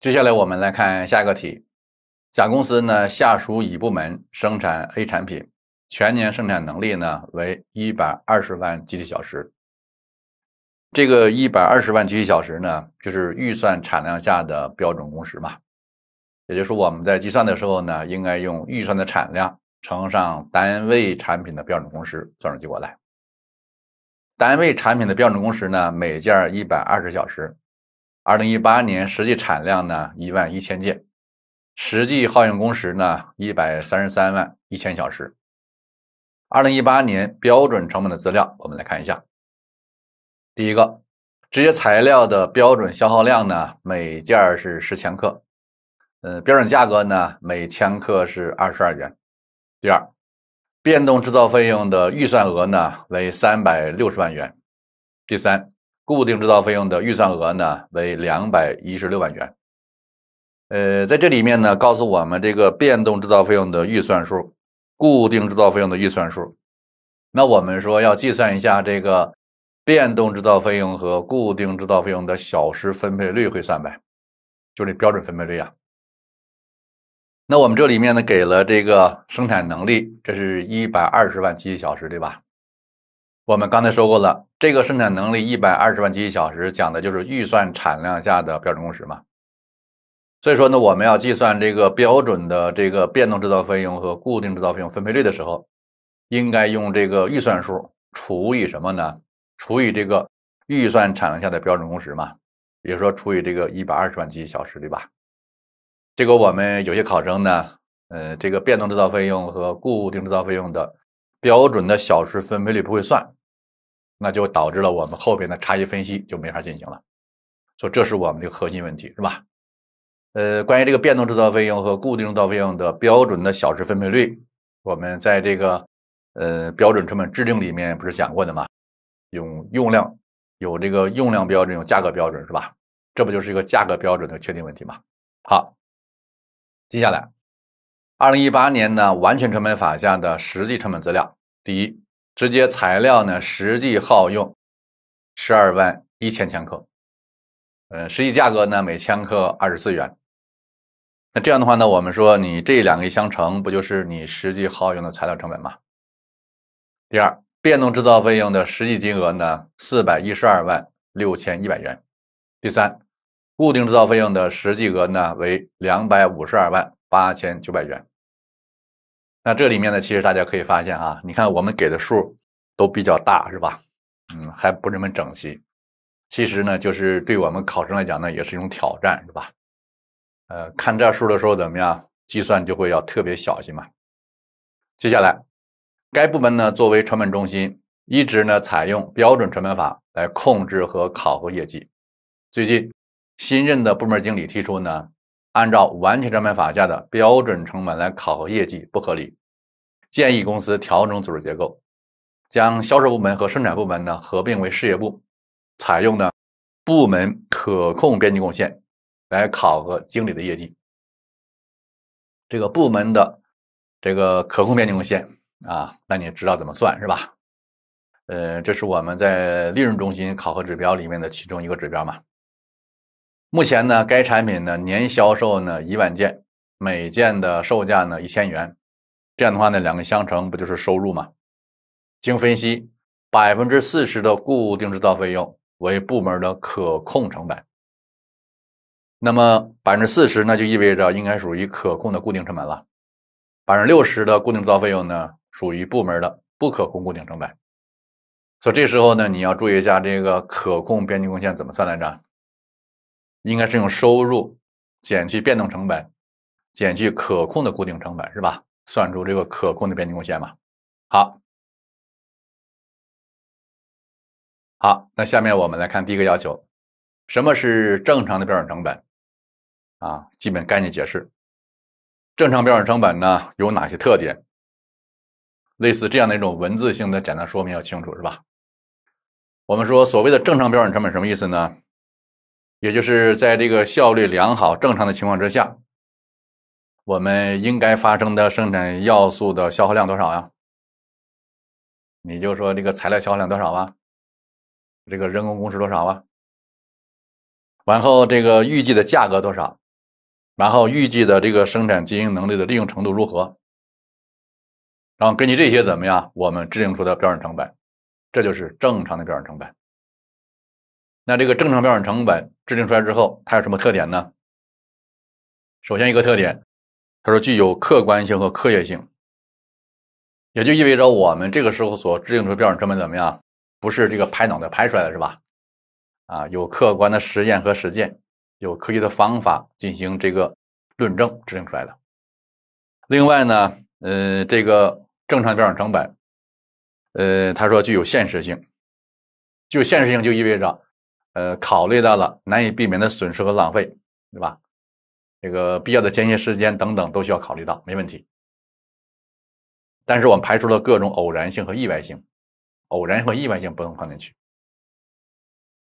接下来我们来看下一个题。甲公司呢，下属乙部门生产 A 产品，全年生产能力呢为一百二十万机器小时。这个一百二十万机器小时呢，就是预算产量下的标准工时嘛，也就是我们在计算的时候呢，应该用预算的产量乘上单位产品的标准工时，算出结果来。单位产品的标准工时呢，每件一百二十小时。二零一八年实际产量呢一万一千件，实际耗用工时呢一百三十三万一千小时。二零一八年标准成本的资料，我们来看一下。第一个，这些材料的标准消耗量呢每件是十千克，呃，标准价格呢每千克是二十二元。第二，变动制造费用的预算额呢为三百六十万元。第三。固定制造费用的预算额呢为两百一十六万元，呃，在这里面呢告诉我们这个变动制造费用的预算数，固定制造费用的预算数，那我们说要计算一下这个变动制造费用和固定制造费用的小时分配率，会算呗，就这标准分配率啊。那我们这里面呢给了这个生产能力，这是一百二十万机器小时，对吧？我们刚才说过了，这个生产能力一百二十万机一小时，讲的就是预算产量下的标准工时嘛。所以说呢，我们要计算这个标准的这个变动制造费用和固定制造费用分配率的时候，应该用这个预算数除以什么呢？除以这个预算产量下的标准工时嘛。比如说除以这个一百二十万机一小时，对吧？这个我们有些考生呢，呃，这个变动制造费用和固定制造费用的标准的小时分配率不会算。那就导致了我们后边的差异分析就没法进行了，所以这是我们的核心问题，是吧？呃，关于这个变动制造费用和固定制造费用的标准的小时分配率，我们在这个呃标准成本制定里面不是讲过的吗？用用量，有这个用量标准，有价格标准，是吧？这不就是一个价格标准的确定问题吗？好，接下来，二零一八年呢完全成本法下的实际成本资料，第一。直接材料呢，实际耗用十二万一千千克，呃，实际价格呢每千克二十四元。那这样的话呢，我们说你这两个一相乘，不就是你实际耗用的材料成本吗？第二，变动制造费用的实际金额呢四百一十二万六千一百元。第三，固定制造费用的实际额呢为两百五十二万八千九百元。那这里面呢，其实大家可以发现啊，你看我们给的数都比较大，是吧？嗯，还不那么整齐。其实呢，就是对我们考生来讲呢，也是一种挑战，是吧？呃，看这数的时候怎么样，计算就会要特别小心嘛。接下来，该部门呢作为成本中心，一直呢采用标准成本法来控制和考核业绩。最近新任的部门经理提出呢。按照完全成本法下的标准成本来考核业绩不合理，建议公司调整组织结构，将销售部门和生产部门呢合并为事业部，采用呢部门可控边际贡献来考核经理的业绩。这个部门的这个可控边际贡献啊，那你知道怎么算是吧？呃，这是我们在利润中心考核指标里面的其中一个指标嘛。目前呢，该产品呢年销售呢一万件，每件的售价呢一千元，这样的话呢，两个相乘不就是收入吗？经分析，百分之四十的固定制造费用为部门的可控成本，那么百分之四十那就意味着应该属于可控的固定成本了，百分之六十的固定制造费用呢属于部门的不可控固定成本，所以这时候呢你要注意一下这个可控边际贡献怎么算来着？应该是用收入减去变动成本，减去可控的固定成本，是吧？算出这个可控的边际贡献嘛。好，好，那下面我们来看第一个要求，什么是正常的标准成本？啊，基本概念解释。正常标准成本呢有哪些特点？类似这样的一种文字性的简单说明要清楚，是吧？我们说所谓的正常标准成本什么意思呢？也就是在这个效率良好、正常的情况之下，我们应该发生的生产要素的消耗量多少呀？你就说这个材料消耗量多少吧，这个人工工时多少吧，然后这个预计的价格多少，然后预计的这个生产经营能力的利用程度如何，然后根据这些怎么样，我们制定出的标准成本，这就是正常的标准成本。那这个正常标准成本。制定出来之后，它有什么特点呢？首先一个特点，他说具有客观性和科学性，也就意味着我们这个时候所制定出标准成本怎么样？不是这个拍脑袋拍出来的是吧？啊，有客观的实验和实践，有科学的方法进行这个论证制定出来的。另外呢，呃，这个正常标准成本，呃，他说具有现实性，具有现实性就意味着。呃，考虑到了难以避免的损失和浪费，对吧？这个必要的间歇时间等等都需要考虑到，没问题。但是我们排除了各种偶然性和意外性，偶然和意外性不能放进去。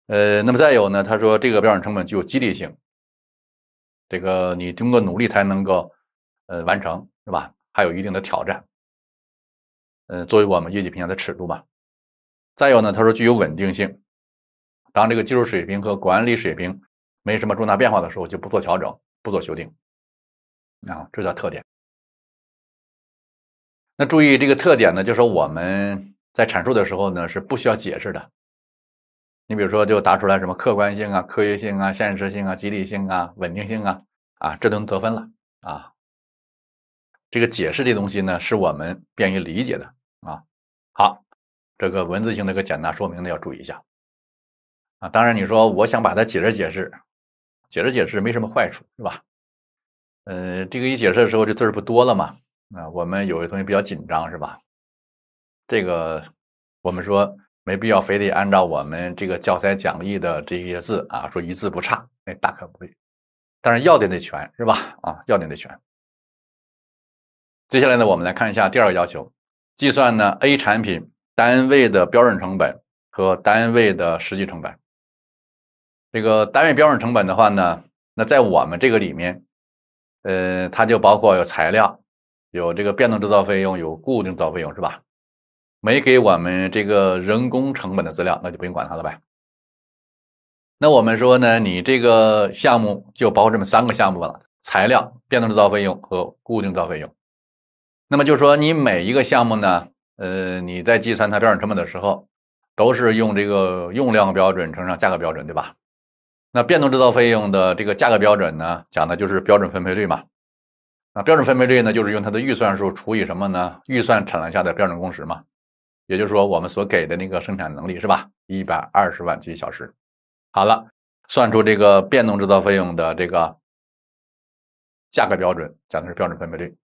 呃，那么再有呢？他说这个标准成本具有激励性，这个你通过努力才能够呃完成，是吧？还有一定的挑战。呃，作为我们业绩评价的尺度吧。再有呢？他说具有稳定性。当这个技术水平和管理水平没什么重大变化的时候，就不做调整，不做修订，啊，这叫特点。那注意这个特点呢，就说我们在阐述的时候呢，是不需要解释的。你比如说，就答出来什么客观性啊、科学性啊、现实性啊、集体性啊、稳定性啊，啊，这都能得分了啊。这个解释这东西呢，是我们便于理解的啊。好，这个文字性的一个简单说明呢，要注意一下。啊，当然你说我想把它解释解释，解释解释没什么坏处，是吧？呃，这个一解释的时候，这字儿不多了嘛。啊，我们有些同学比较紧张，是吧？这个我们说没必要，非得按照我们这个教材讲义的这些字啊，说一字不差，那大可不必。但是要点得全，是吧？啊，要点得全。接下来呢，我们来看一下第二个要求：计算呢 A 产品单位的标准成本和单位的实际成本。这个单位标准成本的话呢，那在我们这个里面，呃，它就包括有材料、有这个变动制造费用、有固定制造费用，是吧？没给我们这个人工成本的资料，那就不用管它了呗。那我们说呢，你这个项目就包括这么三个项目了：材料、变动制造费用和固定制造费用。那么就说你每一个项目呢，呃，你在计算它标准成本的时候，都是用这个用量标准乘上价格标准，对吧？那变动制造费用的这个价格标准呢，讲的就是标准分配率嘛。那标准分配率呢，就是用它的预算数除以什么呢？预算产量下的标准工时嘛。也就是说，我们所给的那个生产能力是吧？一百二十万计小时。好了，算出这个变动制造费用的这个价格标准，讲的是标准分配率。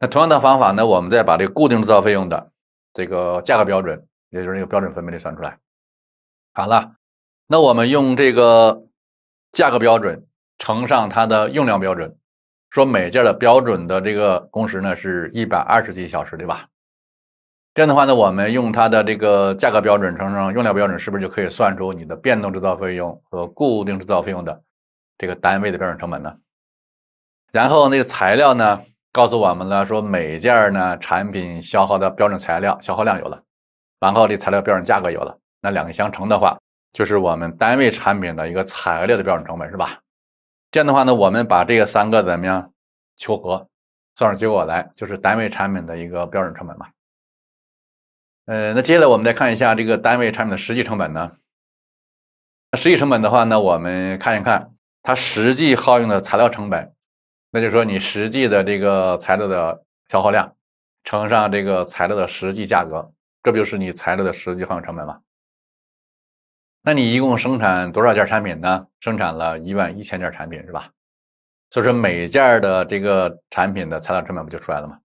那同样的方法呢，我们再把这固定制造费用的这个价格标准，也就是这个标准分配率算出来。好了。那我们用这个价格标准乘上它的用量标准，说每件的标准的这个工时呢是一百二十几小时，对吧？这样的话呢，我们用它的这个价格标准乘上用量标准，是不是就可以算出你的变动制造费用和固定制造费用的这个单位的标准成本呢？然后那个材料呢，告诉我们了，说每件呢产品消耗的标准材料消耗量有了，然后这材料标准价格有了，那两个相乘的话。就是我们单位产品的一个材料的标准成本，是吧？这样的话呢，我们把这个三个怎么样求和，算上结果来，就是单位产品的一个标准成本嘛。呃，那接下来我们再看一下这个单位产品的实际成本呢？那实际成本的话呢，我们看一看它实际耗用的材料成本，那就说你实际的这个材料的消耗量乘上这个材料的实际价格，这不就是你材料的实际耗用成本吗？那你一共生产多少件产品呢？生产了一万一千件产品是吧？所以说每件的这个产品的材料成本不就出来了吗？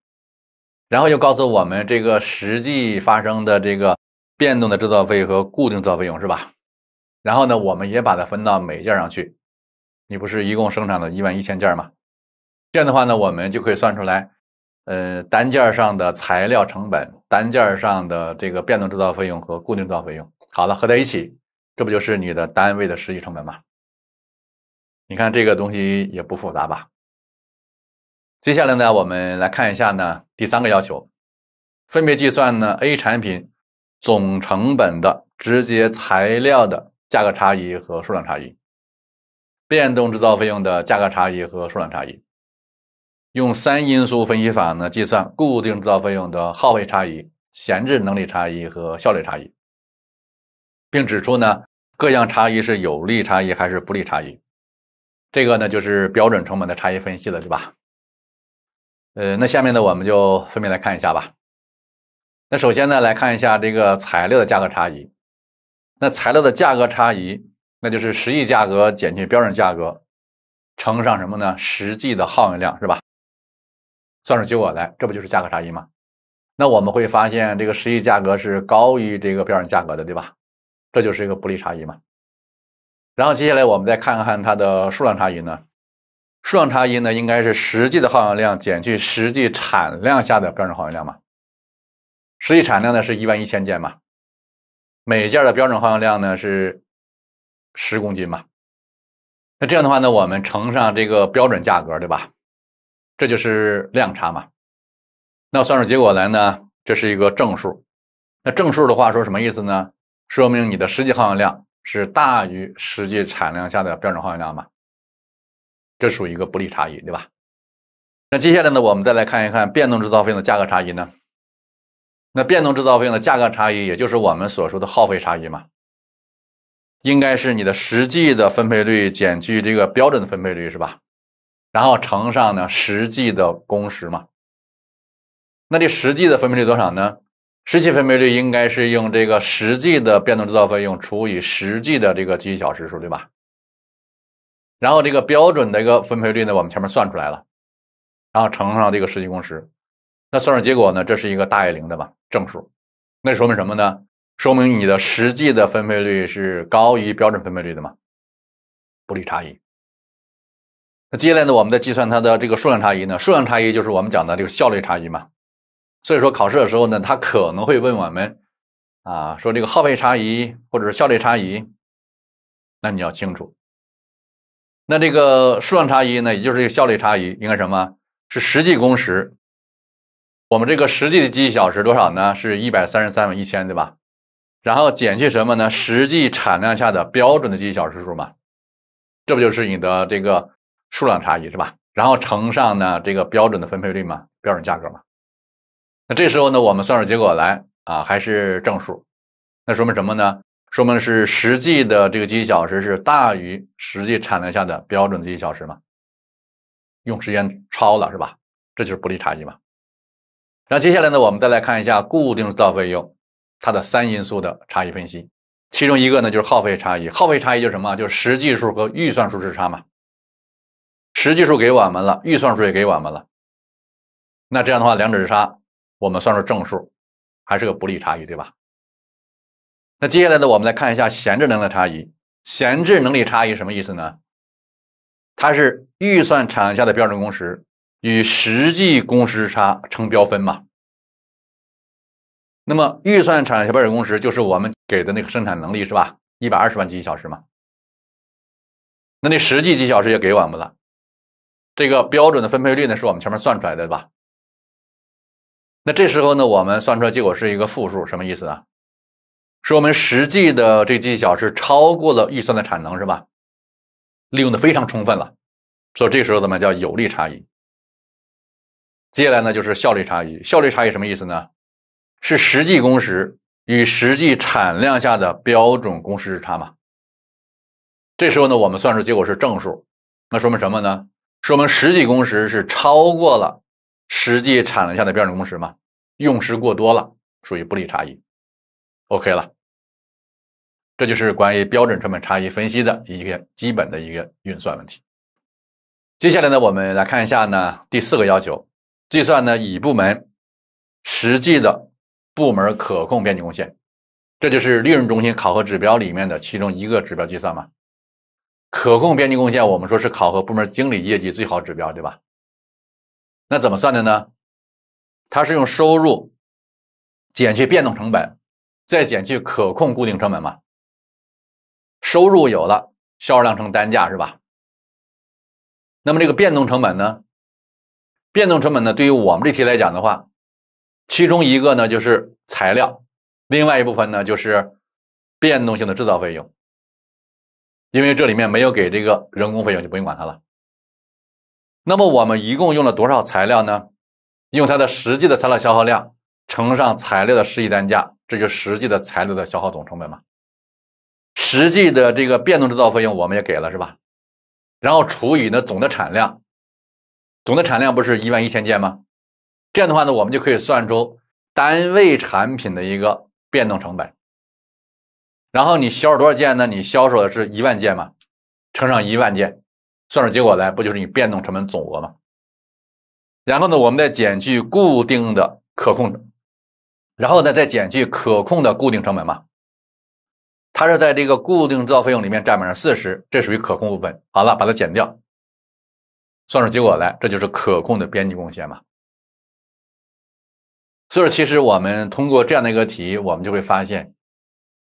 然后又告诉我们这个实际发生的这个变动的制造费和固定制造费用是吧？然后呢，我们也把它分到每件上去。你不是一共生产了一万一千件吗？这样的话呢，我们就可以算出来，呃，单件上的材料成本、单件上的这个变动制造费用和固定制造费用。好了，合在一起。这不就是你的单位的实际成本吗？你看这个东西也不复杂吧？接下来呢，我们来看一下呢第三个要求，分别计算呢 A 产品总成本的直接材料的价格差异和数量差异，变动制造费用的价格差异和数量差异，用三因素分析法呢计算固定制造费用的耗费差异、闲置能力差异和效率差异，并指出呢。各项差异是有利差异还是不利差异？这个呢，就是标准成本的差异分析了，对吧？呃，那下面呢，我们就分别来看一下吧。那首先呢，来看一下这个材料的价格差异。那材料的价格差异，那就是实际价格减去标准价格，乘上什么呢？实际的耗用量，是吧？算出结果来，这不就是价格差异吗？那我们会发现，这个实际价格是高于这个标准价格的，对吧？这就是一个不利差异嘛。然后接下来我们再看看它的数量差异呢？数量差异呢应该是实际的耗用量减去实际产量下的标准耗用量嘛。实际产量呢是一万一千件嘛，每件的标准耗用量呢是十公斤嘛。那这样的话呢，我们乘上这个标准价格，对吧？这就是量差嘛。那算出结果来呢，这是一个正数。那正数的话说什么意思呢？说明你的实际耗用量是大于实际产量下的标准耗用量嘛？这属于一个不利差异，对吧？那接下来呢，我们再来看一看变动制造费用的价格差异呢？那变动制造费用的价格差异，也就是我们所说的耗费差异嘛，应该是你的实际的分配率减去这个标准的分配率是吧？然后乘上呢实际的工时嘛。那这实际的分配率多少呢？实际分配率应该是用这个实际的变动制造费用除以实际的这个机器小时数，对吧？然后这个标准的一个分配率呢，我们前面算出来了，然后乘上这个实际工时，那算出结果呢，这是一个大于零的嘛，正数，那说明什么呢？说明你的实际的分配率是高于标准分配率的嘛，不利差异。那接下来呢，我们再计算它的这个数量差异呢？数量差异就是我们讲的这个效率差异嘛。所以说考试的时候呢，他可能会问我们，啊，说这个耗费差异或者是效率差异，那你要清楚。那这个数量差异呢，也就是这个效率差异，应该什么是实际工时？我们这个实际的机器小时多少呢？是133.1千，对吧？然后减去什么呢？实际产量下的标准的机器小时数嘛，这不就是你的这个数量差异是吧？然后乘上呢这个标准的分配率嘛，标准价格嘛。那这时候呢，我们算出结果来啊，还是正数，那说明什么呢？说明是实际的这个机器小时是大于实际产量下的标准机器小时嘛，用时间超了是吧？这就是不利差异嘛。然后接下来呢，我们再来看一下固定制造费用它的三因素的差异分析，其中一个呢就是耗费差异，耗费差异就是什么？就是实际数和预算数之差嘛。实际数给我们了，预算数也给我们了，那这样的话两者之差。我们算是正数，还是个不利差异，对吧？那接下来呢，我们来看一下闲置能力差异。闲置能力差异什么意思呢？它是预算产量下的标准工时与实际工时差成标分嘛。那么预算产量标准工时就是我们给的那个生产能力是吧？一百二十万机小时嘛。那那实际机小时也给我们了，这个标准的分配率呢，是我们前面算出来的吧？那这时候呢，我们算出来结果是一个负数，什么意思啊？说们实际的这技巧是超过了预算的产能，是吧？利用的非常充分了，所以这时候怎么叫有利差异？接下来呢，就是效率差异。效率差异什么意思呢？是实际工时与实际产量下的标准工时差嘛？这时候呢，我们算出结果是正数，那说明什么呢？说明实际工时是超过了。实际产量下的标准工时嘛，用时过多了，属于不利差异，OK 了。这就是关于标准成本差异分析的一个基本的一个运算问题。接下来呢，我们来看一下呢第四个要求，计算呢乙部门实际的部门可控边际贡献，这就是利润中心考核指标里面的其中一个指标计算嘛。可控边际贡献我们说是考核部门经理业绩最好指标，对吧？那怎么算的呢？它是用收入减去变动成本，再减去可控固定成本嘛。收入有了，销售量乘单价是吧？那么这个变动成本呢？变动成本呢？对于我们这题来讲的话，其中一个呢就是材料，另外一部分呢就是变动性的制造费用。因为这里面没有给这个人工费用，就不用管它了。那么我们一共用了多少材料呢？用它的实际的材料消耗量乘上材料的实际单价，这就实际的材料的消耗总成本嘛。实际的这个变动制造费用我们也给了是吧？然后除以呢总的产量，总的产量不是一万一千件吗？这样的话呢，我们就可以算出单位产品的一个变动成本。然后你销售多少件呢？你销售的是一万件嘛，乘上一万件。算出结果来，不就是你变动成本总额吗？然后呢，我们再减去固定的可控，然后呢，再减去可控的固定成本嘛。它是在这个固定制造费用里面占分之四十，这属于可控部分。好了，把它减掉，算出结果来，这就是可控的边际贡献嘛。所以其实我们通过这样的一个题，我们就会发现，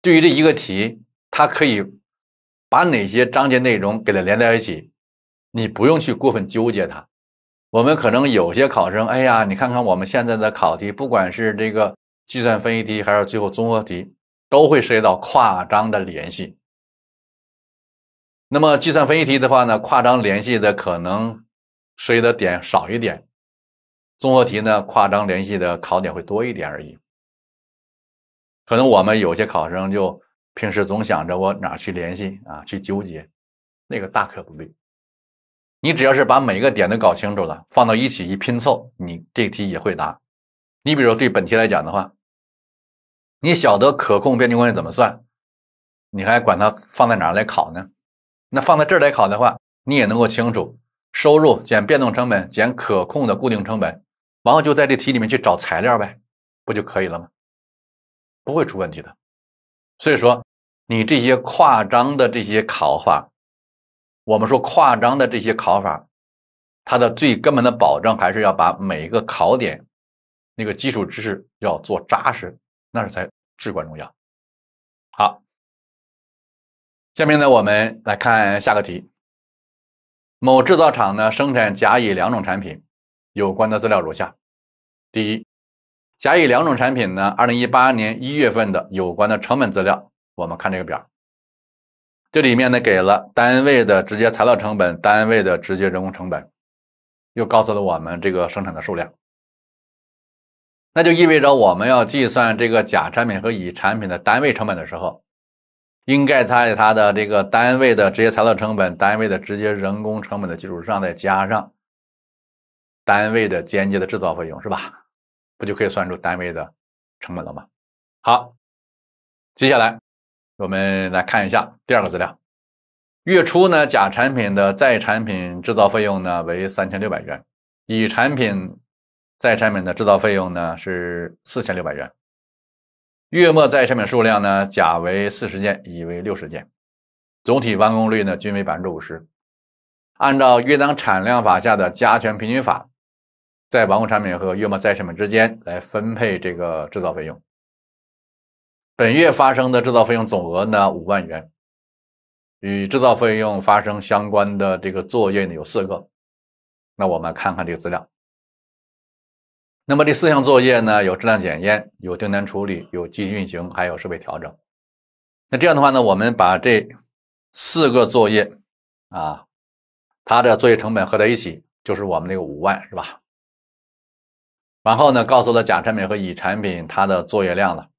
对于这一个题，它可以把哪些章节内容给它连在一起。你不用去过分纠结它。我们可能有些考生，哎呀，你看看我们现在的考题，不管是这个计算分析题，还是最后综合题，都会涉及到夸张的联系。那么计算分析题的话呢，夸张联系的可能涉及的点少一点；综合题呢，夸张联系的考点会多一点而已。可能我们有些考生就平时总想着我哪去联系啊，去纠结，那个大可不必。你只要是把每个点都搞清楚了，放到一起一拼凑，你这个题也会答。你比如对本题来讲的话，你晓得可控边际关系怎么算，你还管它放在哪儿来考呢？那放在这儿来考的话，你也能够清楚收入减变动成本减可控的固定成本，然后就在这题里面去找材料呗，不就可以了吗？不会出问题的。所以说，你这些夸张的这些考法。我们说夸张的这些考法，它的最根本的保障还是要把每一个考点那个基础知识要做扎实，那是才至关重要。好，下面呢我们来看下个题。某制造厂呢生产甲乙两种产品，有关的资料如下：第一，甲乙两种产品呢，二零一八年一月份的有关的成本资料，我们看这个表。这里面呢，给了单位的直接材料成本、单位的直接人工成本，又告诉了我们这个生产的数量，那就意味着我们要计算这个甲产品和乙产品的单位成本的时候，应该在它的这个单位的直接材料成本、单位的直接人工成本的基础上，再加上单位的间接的制造费用，是吧？不就可以算出单位的成本了吗？好，接下来。我们来看一下第二个资料。月初呢，甲产品的在产品制造费用呢为三千六百元，乙产品在产品的制造费用呢是四千六百元。月末在产品数量呢，甲为四十件，乙为六十件，总体完工率呢均为百分之五十。按照月当产量法下的加权平均法，在完工产品和月末在产品之间来分配这个制造费用。本月发生的制造费用总额呢五万元，与制造费用发生相关的这个作业呢有四个，那我们看看这个资料。那么这四项作业呢有质量检验、有订单处理、有机运行还有设备调整。那这样的话呢，我们把这四个作业啊，它的作业成本合在一起就是我们那个五万是吧？然后呢，告诉了甲产品和乙产品它的作业量了。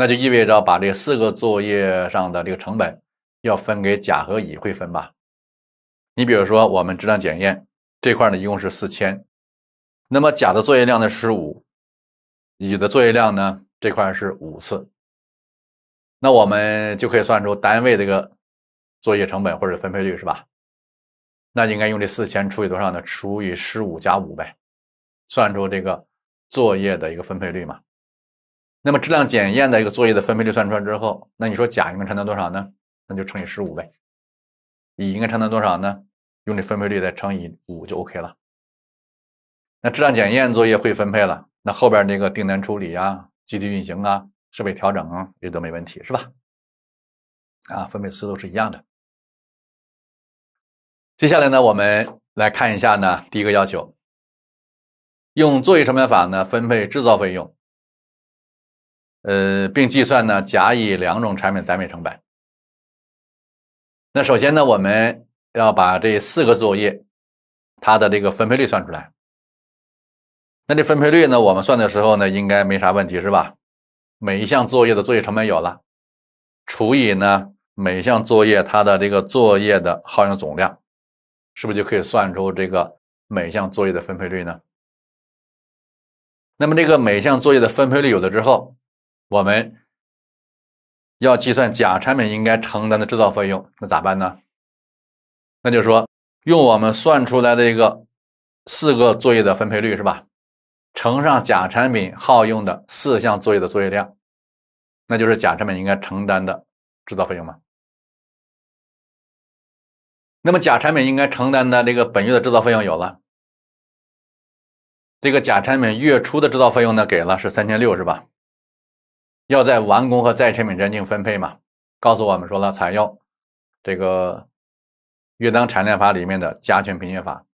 那就意味着把这四个作业上的这个成本要分给甲和乙，会分吧？你比如说，我们质量检验这块呢，一共是四千，那么甲的作业量呢是五，乙的作业量呢这块是五次，那我们就可以算出单位这个作业成本或者分配率是吧？那应该用这四千除以多少呢？除以十五加五呗，算出这个作业的一个分配率嘛。那么质量检验的一个作业的分配率算出来之后，那你说甲应该承担多少呢？那就乘以十五呗。乙应该承担多少呢？用这分配率再乘以五就 OK 了。那质量检验作业会分配了，那后边那个订单处理啊、机器运行啊、设备调整啊，也都没问题是吧？啊，分配思路是一样的。接下来呢，我们来看一下呢，第一个要求，用作业成本法呢分配制造费用。呃，并计算呢甲乙两种产品单位成本。那首先呢，我们要把这四个作业它的这个分配率算出来。那这分配率呢，我们算的时候呢，应该没啥问题是吧？每一项作业的作业成本有了，除以呢每项作业它的这个作业的耗用总量，是不是就可以算出这个每项作业的分配率呢？那么这个每项作业的分配率有了之后，我们要计算甲产品应该承担的制造费用，那咋办呢？那就说用我们算出来的一个四个作业的分配率是吧，乘上甲产品耗用的四项作业的作业量，那就是甲产品应该承担的制造费用嘛？那么甲产品应该承担的这个本月的制造费用有了，这个假产品月初的制造费用呢给了是三千六是吧？要在完工和在产品之间分配嘛？告诉我们说了，采用这个月当产量法里面的加权平均法。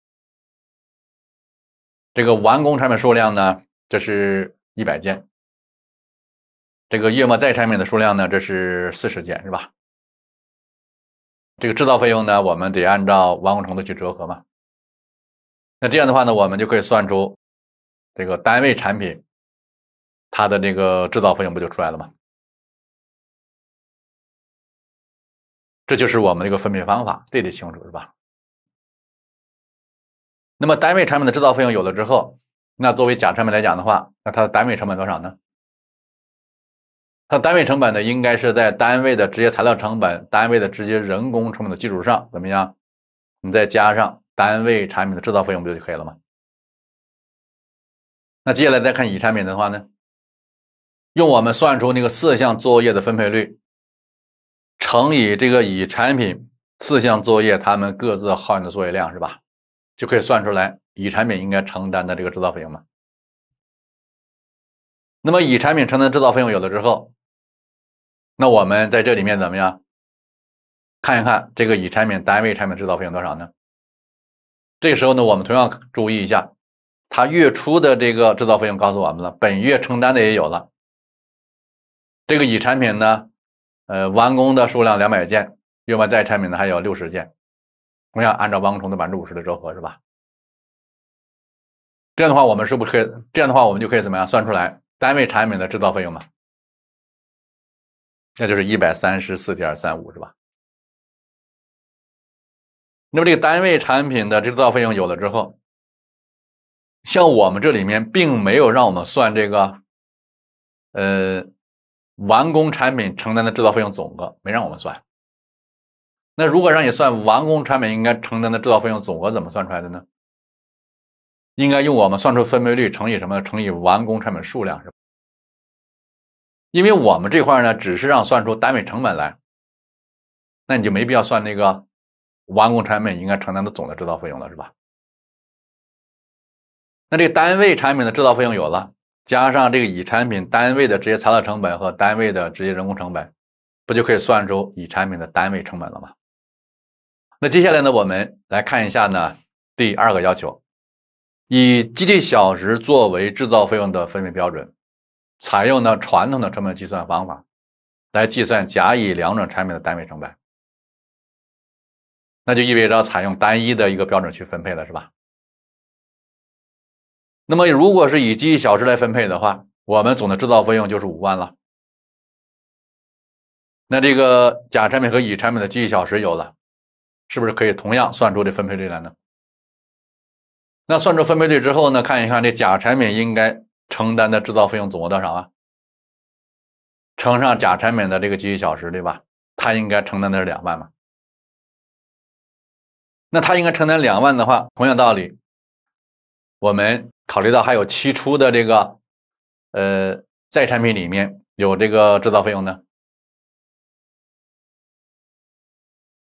这个完工产品数量呢，这是一百件。这个月末在产品的数量呢，这是四十件，是吧？这个制造费用呢，我们得按照完工程度去折合嘛。那这样的话呢，我们就可以算出这个单位产品。它的那个制造费用不就出来了吗？这就是我们这一个分配方法，对的清楚是吧？那么单位产品的制造费用有了之后，那作为甲产品来讲的话，那它的单位成本多少呢？它单位成本呢，应该是在单位的直接材料成本、单位的直接人工成本的基础上，怎么样？你再加上单位产品的制造费用，不就可以了吗？那接下来再看乙产品的话呢？用我们算出那个四项作业的分配率，乘以这个乙产品四项作业他们各自耗用的作业量，是吧？就可以算出来乙产品应该承担的这个制造费用嘛。那么乙产品承担制造费用有了之后，那我们在这里面怎么样看一看这个乙产品单位产品制造费用多少呢？这时候呢，我们同样注意一下，它月初的这个制造费用告诉我们了，本月承担的也有了。这个乙产品呢，呃，完工的数量两百件，另外在产品呢还有六十件，同样按照完工的百分之五十的折合是吧？这样的话，我们是不是可以？这样的话，我们就可以怎么样算出来单位产品的制造费用嘛？那就是一百三十四点三五是吧？那么这个单位产品的制造费用有了之后，像我们这里面并没有让我们算这个，呃。完工产品承担的制造费用总额没让我们算，那如果让你算完工产品应该承担的制造费用总额怎么算出来的呢？应该用我们算出分配率乘以什么乘以完工产品数量是吧？因为我们这块呢只是让算出单位成本来，那你就没必要算那个完工产品应该承担的总的制造费用了是吧？那这单位产品的制造费用有了。加上这个乙产品单位的直接材料成本和单位的直接人工成本，不就可以算出乙产品的单位成本了吗？那接下来呢，我们来看一下呢第二个要求，以机器小时作为制造费用的分配标准，采用呢传统的成本计算方法来计算甲、乙两种产品的单位成本。那就意味着采用单一的一个标准去分配了，是吧？那么，如果是以机器小时来分配的话，我们总的制造费用就是五万了。那这个甲产品和乙产品的机器小时有了，是不是可以同样算出这分配率来呢？那算出分配率之后呢，看一看这甲产品应该承担的制造费用总额多少啊？乘上甲产品的这个机器小时，对吧？它应该承担的是两万嘛。那它应该承担两万的话，同样道理，我们。考虑到还有期初的这个，呃，在产品里面有这个制造费用呢。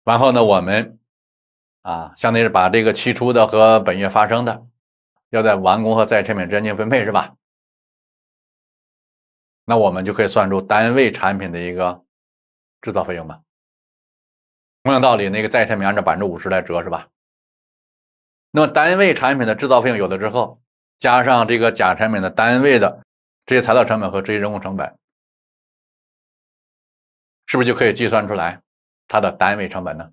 然后呢，我们啊，相当于是把这个期初的和本月发生的，要在完工和在产品之间分配是吧？那我们就可以算出单位产品的一个制造费用吧。同样道理，那个在产品按照百分之五十来折是吧？那么单位产品的制造费用有了之后。加上这个甲产品的单位的这些材料成本和这些人工成本，是不是就可以计算出来它的单位成本呢？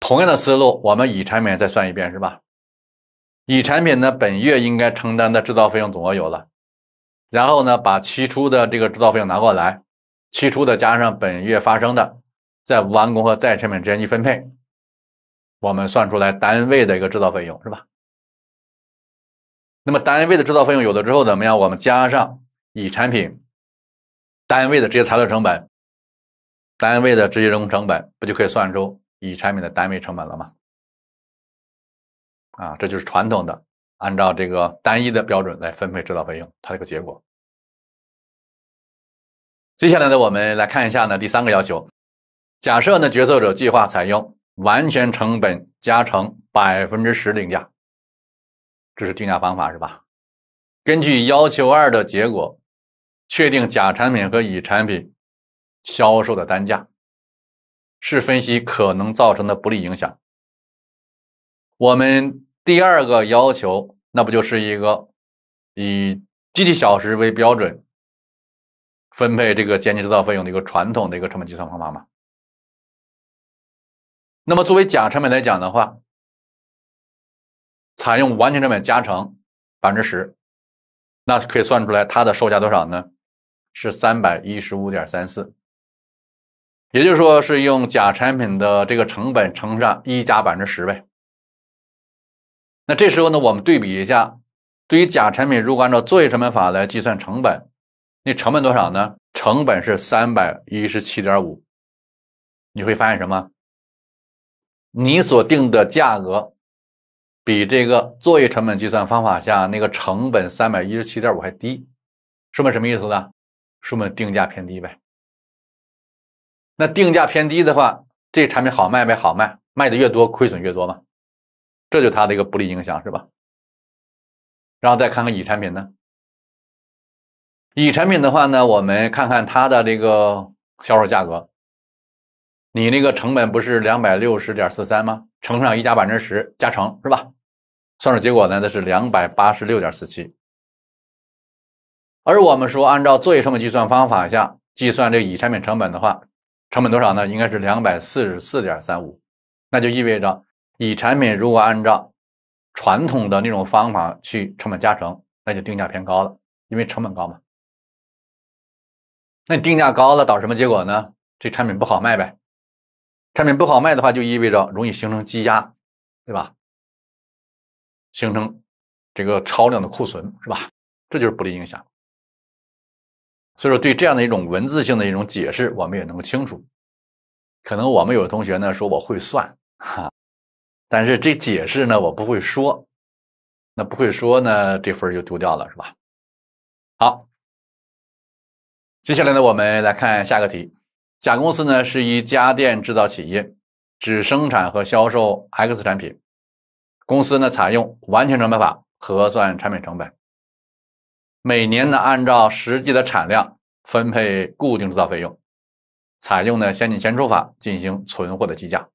同样的思路，我们乙产品再算一遍是吧？乙产品呢，本月应该承担的制造费用总额有了，然后呢，把期初的这个制造费用拿过来，期初的加上本月发生的，在完工和在产品之间一分配，我们算出来单位的一个制造费用是吧？那么单位的制造费用有了之后怎么样？我们加上乙产品单位的直接材料成本、单位的直接人工成本，不就可以算出乙产品的单位成本了吗？啊，这就是传统的按照这个单一的标准来分配制造费用，它这个结果。接下来呢，我们来看一下呢第三个要求：假设呢决策者计划采用完全成本加成百分之十定价。这是定价方法是吧？根据要求二的结果，确定甲产品和乙产品销售的单价，是分析可能造成的不利影响。我们第二个要求，那不就是一个以机器小时为标准分配这个间接制造费用的一个传统的一个成本计算方法吗？那么作为甲成本来讲的话。采用完全成本加成百分之十，那可以算出来它的售价多少呢？是三百一十五点三四，也就是说是用假产品的这个成本乘上一加百分之十呗。那这时候呢，我们对比一下，对于假产品，如果按照作业成本法来计算成本，那成本多少呢？成本是三百一十七点五，你会发现什么？你所定的价格。比这个作业成本计算方法下那个成本三百一十七点五还低，说明什么意思呢？说明定价偏低呗。那定价偏低的话，这产品好卖呗，好卖，卖的越多亏损越多嘛，这就它的一个不利影响，是吧？然后再看看乙产品呢，乙产品的话呢，我们看看它的这个销售价格。你那个成本不是两百六十点四三吗？乘上一加百分之十加成是吧？算出结果呢，那是两百八十六点四七。而我们说，按照作业成本计算方法下计算这乙产品成本的话，成本多少呢？应该是两百四十四点三五。那就意味着乙产品如果按照传统的那种方法去成本加成，那就定价偏高了，因为成本高嘛。那你定价高了，导什么结果呢？这产品不好卖呗。产品不好卖的话，就意味着容易形成积压，对吧？形成这个超量的库存，是吧？这就是不利影响。所以说，对这样的一种文字性的一种解释，我们也能够清楚。可能我们有的同学呢说我会算，哈，但是这解释呢我不会说，那不会说呢，这分就丢掉了，是吧？好，接下来呢，我们来看下个题。甲公司呢是一家电制造企业，只生产和销售 X 产品。公司呢采用完全成本法核算产品成本，每年呢按照实际的产量分配固定制造费用，采用呢先进先出法进行存货的计价。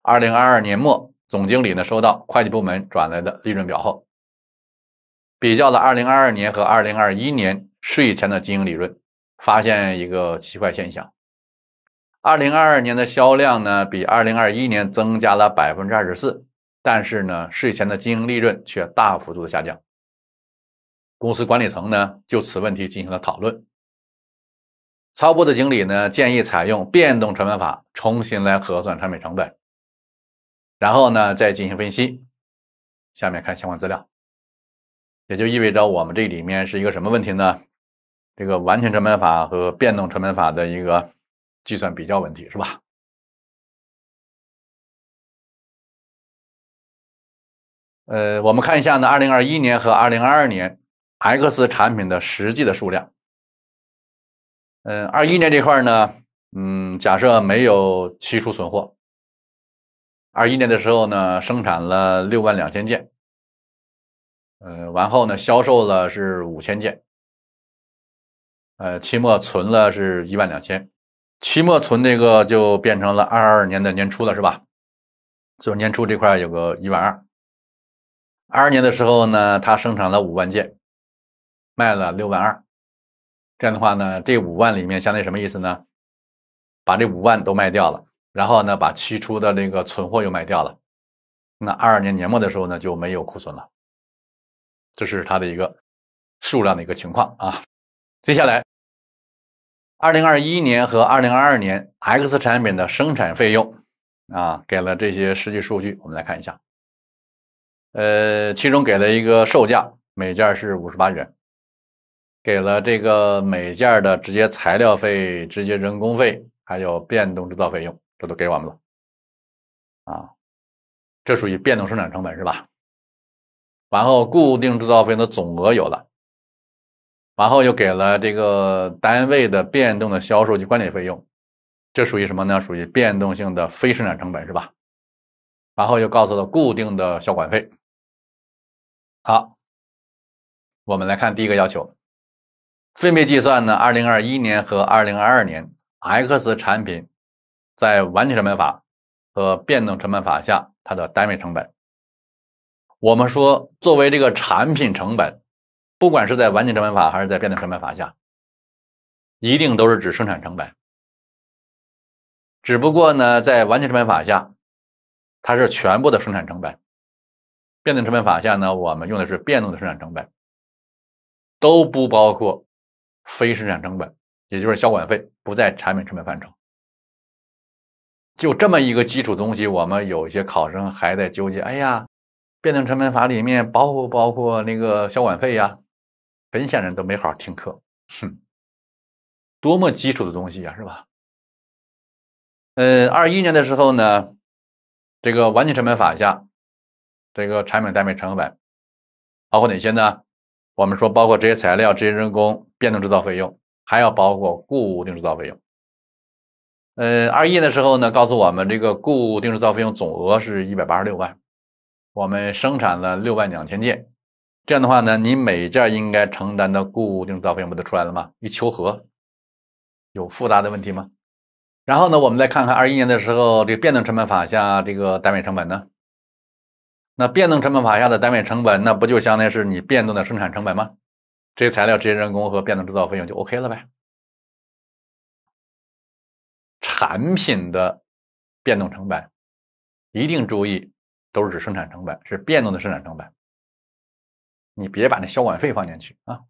二零二二年末，总经理呢收到会计部门转来的利润表后，比较了二零二二年和二零二一年税前的经营利润。发现一个奇怪现象：，二零二二年的销量呢比二零二一年增加了百分之二十四，但是呢，税前的经营利润却大幅度的下降。公司管理层呢就此问题进行了讨论。超部的经理呢建议采用变动成本法重新来核算产品成本，然后呢再进行分析。下面看相关资料，也就意味着我们这里面是一个什么问题呢？这个完全成本法和变动成本法的一个计算比较问题是吧？呃，我们看一下呢，二零二一年和二零二二年 X 产品的实际的数量。嗯，二一年这块呢，嗯，假设没有期初存货，二一年的时候呢，生产了六万两千件，嗯，完后呢，销售了是五千件。呃，期末存了是一万两千，期末存这个就变成了二二年的年初了，是吧？就是年初这块有个一万二。二二年的时候呢，它生产了五万件，卖了六万二，这样的话呢，这五万里面相当于什么意思呢？把这五万都卖掉了，然后呢，把期初的那个存货又卖掉了，那二二年年末的时候呢，就没有库存了。这是它的一个数量的一个情况啊，接下来。二零二一年和二零二二年 X 产品的生产费用，啊，给了这些实际数据，我们来看一下。呃，其中给了一个售价，每件是五十八元，给了这个每件的直接材料费、直接人工费，还有变动制造费用，这都给我们了。啊，这属于变动生产成本是吧？然后固定制造费的总额有了。然后又给了这个单位的变动的销售及管理费用，这属于什么呢？属于变动性的非生产成本是吧？然后又告诉了固定的销管费。好，我们来看第一个要求，分别计算呢，二零二一年和二零二二年 X 产品在完全成本法和变动成本法下它的单位成本。我们说作为这个产品成本。不管是在完全成本法还是在变动成本法下，一定都是指生产成本。只不过呢，在完全成本法下，它是全部的生产成本；变动成本法下呢，我们用的是变动的生产成本。都不包括非生产成本，也就是销管费不在产品成本范畴。就这么一个基础东西，我们有些考生还在纠结：哎呀，变动成本法里面包不包括那个销管费呀？本县人都没好好听课，哼！多么基础的东西呀，是吧？嗯，二一年的时候呢，这个完全成本法下，这个产品单位成本包括哪些呢？我们说包括这些材料、这些人工、变动制造费用，还要包括固定制造费用。呃，二一的时候呢，告诉我们这个固定制造费用总额是一百八十六万，我们生产了六万两千件。这样的话呢，你每件应该承担的固定制造费用不就出来了吗？一求和，有复杂的问题吗？然后呢，我们再看看二一年的时候，这个变动成本法下这个单位成本呢？那变动成本法下的单位成本，那不就相当于是你变动的生产成本吗？这些材料、直接人工和变动制造费用就 OK 了呗。产品的变动成本，一定注意，都是指生产成本，是变动的生产成本。你别把那销管费放进去啊！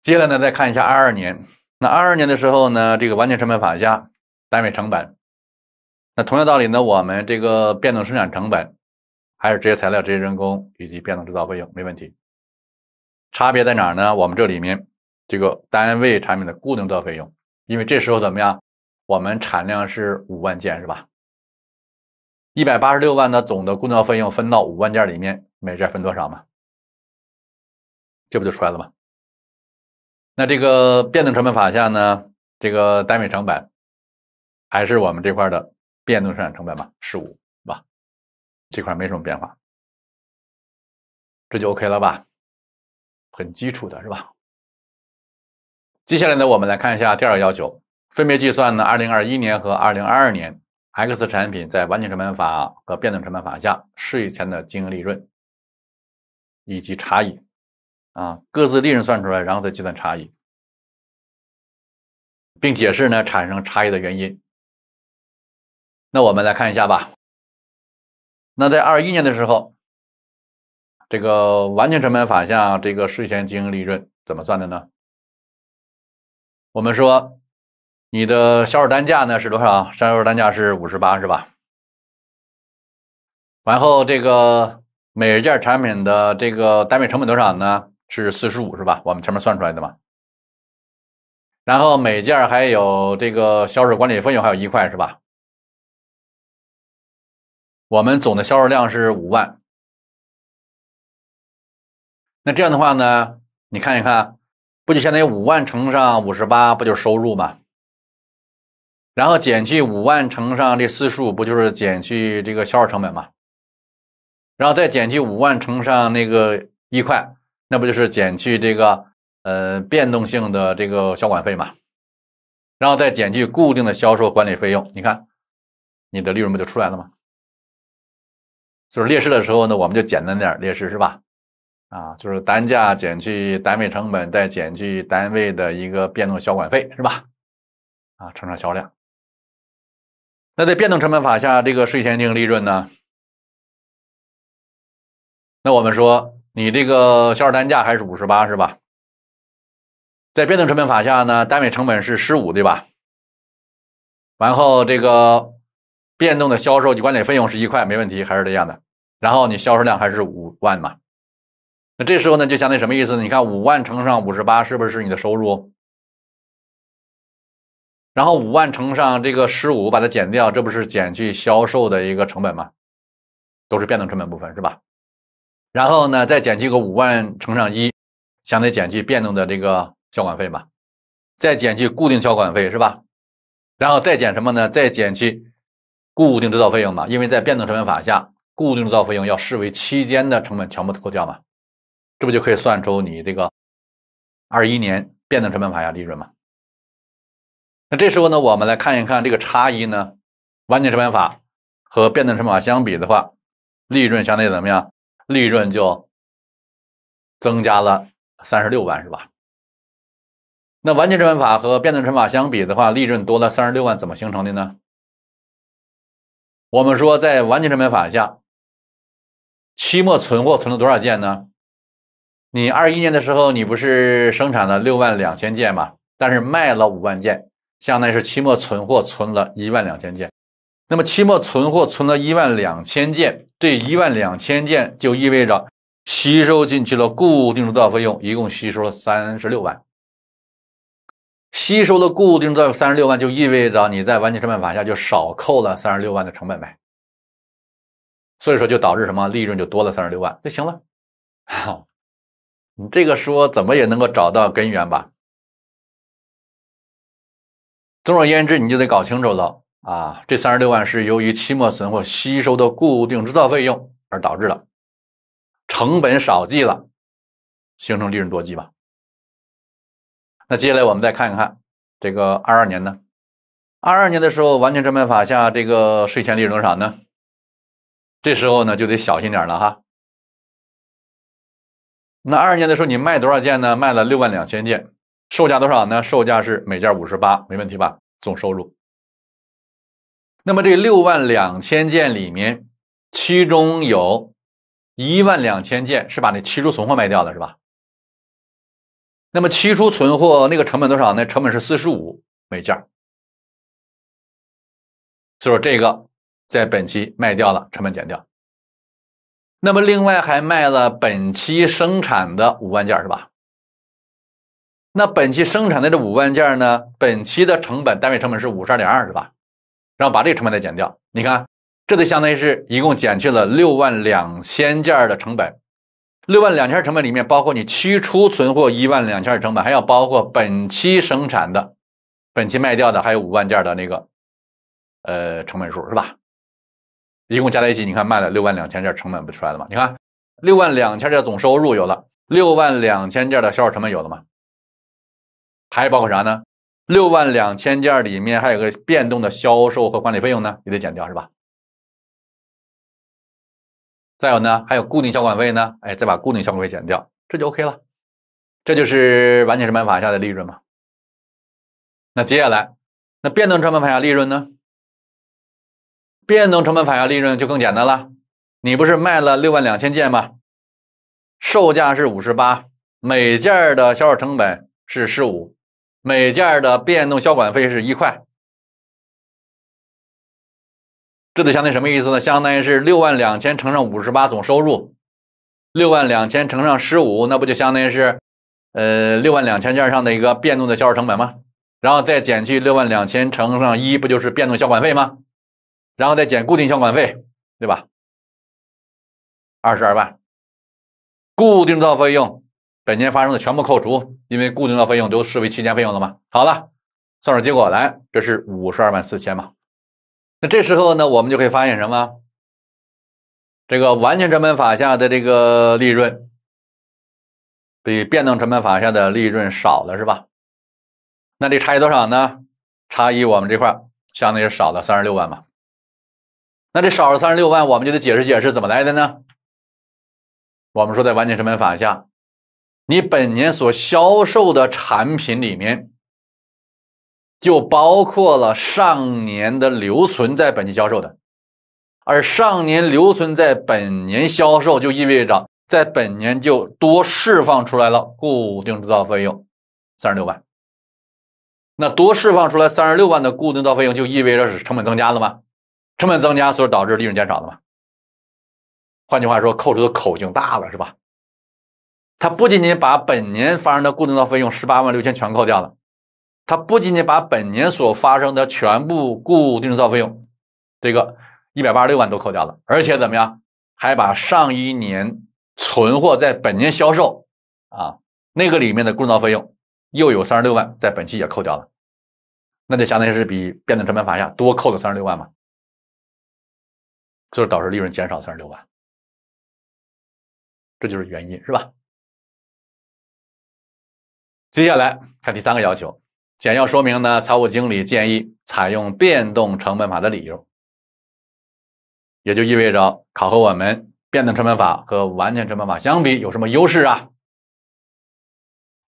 接下来呢，再看一下二二年。那二二年的时候呢，这个完全成本法下，单位成本。那同样道理呢，我们这个变动生产成本还是这些材料、这些人工以及变动制造费用没问题。差别在哪儿呢？我们这里面这个单位产品的固定制造费用，因为这时候怎么样？我们产量是五万件，是吧？一百八十六万呢，总的工作费用分到五万件里面，每件分多少嘛？这不就出来了吗？那这个变动成本法下呢，这个单位成本还是我们这块的变动生产成本吧，十五，是吧？这块没什么变化，这就 OK 了吧？很基础的是吧？接下来呢，我们来看一下第二个要求，分别计算呢，二零二一年和二零二二年。X 产品在完全成本法和变动成本法下税前的经营利润以及差异啊，各自利润算出来，然后再计算差异，并解释呢产生差异的原因。那我们来看一下吧。那在二一年的时候，这个完全成本法下这个税前经营利润怎么算的呢？我们说。你的销售单价呢是多少？销售单价是五十八，是吧？然后这个每件产品的这个单位成本多少呢？是四十五，是吧？我们前面算出来的嘛。然后每件还有这个销售管理费用还有一块，是吧？我们总的销售量是五万。那这样的话呢，你看一看，不就相当于五万乘上五十八，不就收入嘛？然后减去五万乘上这四十五，不就是减去这个销售成本吗？然后再减去五万乘上那个一块，那不就是减去这个呃变动性的这个销管费吗？然后再减去固定的销售管理费用，你看，你的利润不就出来了吗？就是列式的时候呢，我们就简单点列式是吧？啊，就是单价减去单位成本，再减去单位的一个变动销管费是吧？啊，乘上销量。那在变动成本法下，这个税前净利润呢？那我们说，你这个销售单价还是五十八是吧？在变动成本法下呢，单位成本是十五对吧？完后这个变动的销售及管理费用是一块没问题，还是这样的？然后你销售量还是五万嘛？那这时候呢，就相当于什么意思？呢？你看五万乘上五十八，是不是你的收入？然后五万乘上这个十五，把它减掉，这不是减去销售的一个成本吗？都是变动成本部分是吧？然后呢，再减去个五万乘上一，相当于减去变动的这个销管费嘛，再减去固定销管费是吧？然后再减什么呢？再减去固定制造费用嘛，因为在变动成本法下，固定制造费用要视为期间的成本全部扣掉嘛，这不就可以算出你这个二一年变动成本法下利润嘛？那这时候呢，我们来看一看这个差异呢，完全成本法和变动成本法相比的话，利润相对怎么样？利润就增加了三十六万，是吧？那完全成本法和变动成本法相比的话，利润多了三十六万，怎么形成的呢？我们说在完全成本法下，期末存货存了多少件呢？你二一年的时候，你不是生产了六万两千件嘛？但是卖了五万件。相当于是期末存货存了一万两千件，那么期末存货存了一万两千件，这一万两千件就意味着吸收进去了固定制造费用，一共吸收了三十六万。吸收了固定制造三十六万，就意味着你在完全成本法下就少扣了三十六万的成本呗。所以说就导致什么利润就多了三十六万就行了。你这个说怎么也能够找到根源吧？总而言之，你就得搞清楚了啊！这三十六万是由于期末存货吸收的固定制造费用而导致的，成本少计了，形成利润多计吧。那接下来我们再看一看这个二二年呢？二二年的时候，完全成本法下这个税前利润多少呢？这时候呢就得小心点了哈。那二二年的时候，你卖多少件呢？卖了六万两千件。售价多少呢？售价是每件五十八，没问题吧？总收入。那么这六万两千件里面，其中有一万两千件是把那期初存货卖掉的，是吧？那么期初存货那个成本多少呢？成本是四十五每件，所以说这个在本期卖掉了，成本减掉。那么另外还卖了本期生产的五万件，是吧？那本期生产的这五万件呢？本期的成本单位成本是五十二点二是吧？然后把这个成本再减掉，你看，这就相当于是一共减去了六万两千件的成本。六万两千成本里面包括你期初存货一万两千件成本，还要包括本期生产的、本期卖掉的还有五万件的那个呃成本数是吧？一共加在一起，你看卖了六万两千件成本不出来了吗？你看六万两千件总收入有了，六万两千件的销售成本有了吗？还包括啥呢？六万两千件里面还有个变动的销售和管理费用呢，也得减掉，是吧？再有呢，还有固定销管费呢，哎，再把固定销管费减掉，这就 OK 了。这就是完全是成本法下的利润嘛。那接下来，那变动成本法下利润呢？变动成本法下利润就更简单了。你不是卖了六万两千件吗？售价是五十八，每件的销售成本是十五。每件的变动销管费是一块，这就相当于什么意思呢？相当于是六万两千乘上五十八总收入，六万两千乘上十五，那不就相当于是，呃，六万两千件上的一个变动的销售成本吗？然后再减去六万两千乘上一，不就是变动销管费吗？然后再减固定销管费，对吧？二十二万，固定制造费用。本年发生的全部扣除，因为固定的费用都视为期间费用了嘛。好了，算出结果来，这是五十二万四千嘛。那这时候呢，我们就可以发现什么？这个完全成本法下的这个利润，比变动成本法下的利润少了，是吧？那这差异多少呢？差异我们这块儿相当于少了三十六万嘛。那这少了三十六万，我们就得解释解释怎么来的呢？我们说在完全成本法下。你本年所销售的产品里面，就包括了上年的留存在本期销售的，而上年留存在本年销售，就意味着在本年就多释放出来了固定制造费用三十六万。那多释放出来三十六万的固定制造费用，就意味着是成本增加了嘛？成本增加，所以导致利润减少了嘛？换句话说，扣除的口径大了，是吧？他不仅仅把本年发生的固定的费用十八万六千全扣掉了，他不仅仅把本年所发生的全部固定制造费用，这个一百八十六万都扣掉了，而且怎么样，还把上一年存货在本年销售，啊，那个里面的固定造费用又有三十六万在本期也扣掉了，那就相当于是比变动成本法下多扣了三十六万嘛，就是导致利润减少三十六万，这就是原因是吧？接下来看第三个要求，简要说明呢财务经理建议采用变动成本法的理由，也就意味着考核我们变动成本法和完全成本法相比有什么优势啊？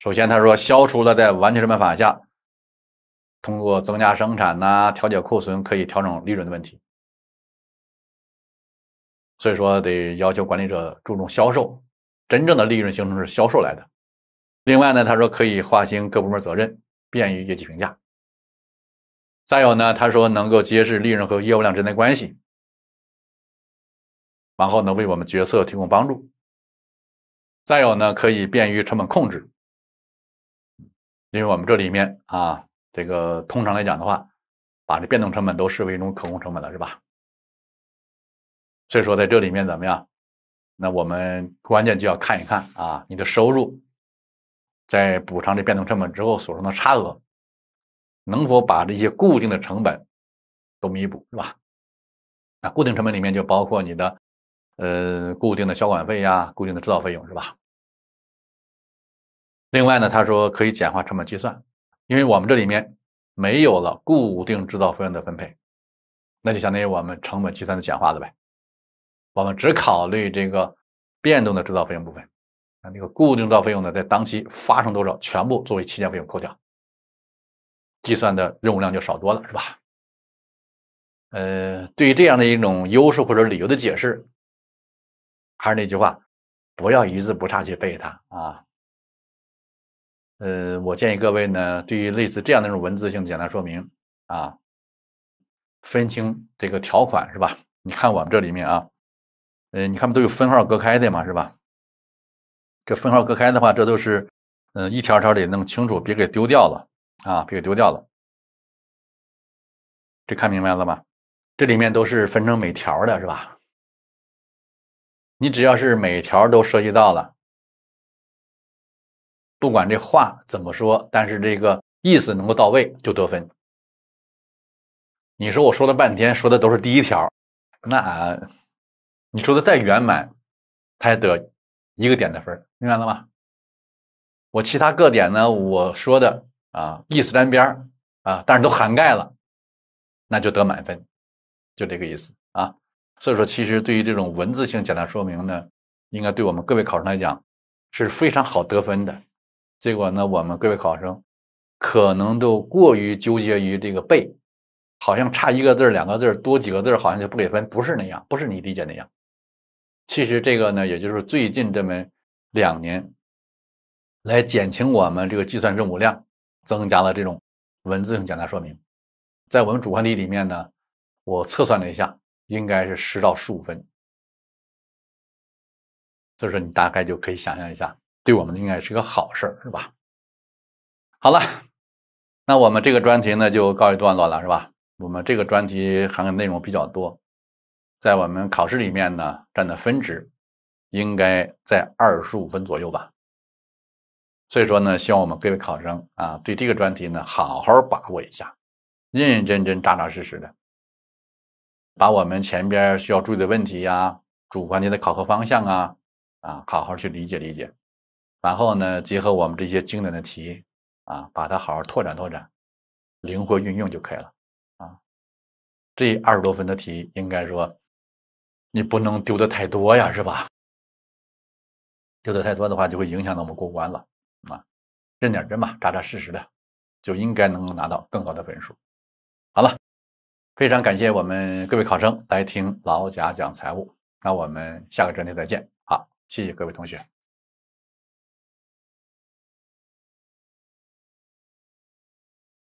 首先他说消除了在完全成本法下通过增加生产呐调节库存可以调整利润的问题，所以说得要求管理者注重销售，真正的利润形成是销售来的。另外呢，他说可以划清各部门责任，便于业绩评价。再有呢，他说能够揭示利润和业务量之间的关系。然后呢，为我们决策提供帮助。再有呢，可以便于成本控制，因为我们这里面啊，这个通常来讲的话，把这变动成本都视为一种可控成本了，是吧？所以说在这里面怎么样？那我们关键就要看一看啊，你的收入。在补偿这变动成本之后，所剩的差额能否把这些固定的成本都弥补，是吧？那固定成本里面就包括你的，呃，固定的销管费呀，固定的制造费用，是吧？另外呢，他说可以简化成本计算，因为我们这里面没有了固定制造费用的分配，那就相当于我们成本计算的简化了呗，我们只考虑这个变动的制造费用部分。那个固定制造费用呢，在当期发生多少，全部作为期间费用扣掉，计算的任务量就少多了，是吧？呃，对于这样的一种优势或者理由的解释，还是那句话，不要一字不差去背它啊。呃，我建议各位呢，对于类似这样的一种文字性简单说明啊，分清这个条款是吧？你看我们这里面啊，呃，你看不都有分号隔开的嘛，是吧？这分号隔开的话，这都是，嗯，一条条的弄清楚，别给丢掉了啊！别给丢掉了。这看明白了吗？这里面都是分成每条的，是吧？你只要是每条都涉及到了，不管这话怎么说，但是这个意思能够到位就得分。你说我说了半天说的都是第一条，那你说的再圆满，他也得。一个点的分儿，明白了吗？我其他各点呢，我说的啊意思沾边儿啊，但是都涵盖了，那就得满分，就这个意思啊。所以说，其实对于这种文字性简单说明呢，应该对我们各位考生来讲是非常好得分的。结果呢，我们各位考生可能都过于纠结于这个背，好像差一个字、两个字、多几个字，好像就不给分，不是那样，不是你理解那样。其实这个呢，也就是最近这么两年来减轻我们这个计算任务量，增加了这种文字性简单说明，在我们主观题里面呢，我测算了一下，应该是十到十五分，所以说你大概就可以想象一下，对我们应该是个好事儿，是吧？好了，那我们这个专题呢就告一段落了，是吧？我们这个专题含的内容比较多。在我们考试里面呢，占的分值应该在二十五分左右吧。所以说呢，希望我们各位考生啊，对这个专题呢好好把握一下，认认真真、扎扎实实的，把我们前边需要注意的问题呀、主环节的考核方向啊啊，好好去理解理解。然后呢，结合我们这些经典的题啊，把它好好拓展拓展，灵活运用就可以了啊。这二十多分的题，应该说。你不能丢的太多呀，是吧？丢的太多的话，就会影响到我们过关了啊！认点真吧，扎扎实实的，就应该能够拿到更高的分数。好了，非常感谢我们各位考生来听老贾讲财务，那我们下个专题再见。好，谢谢各位同学。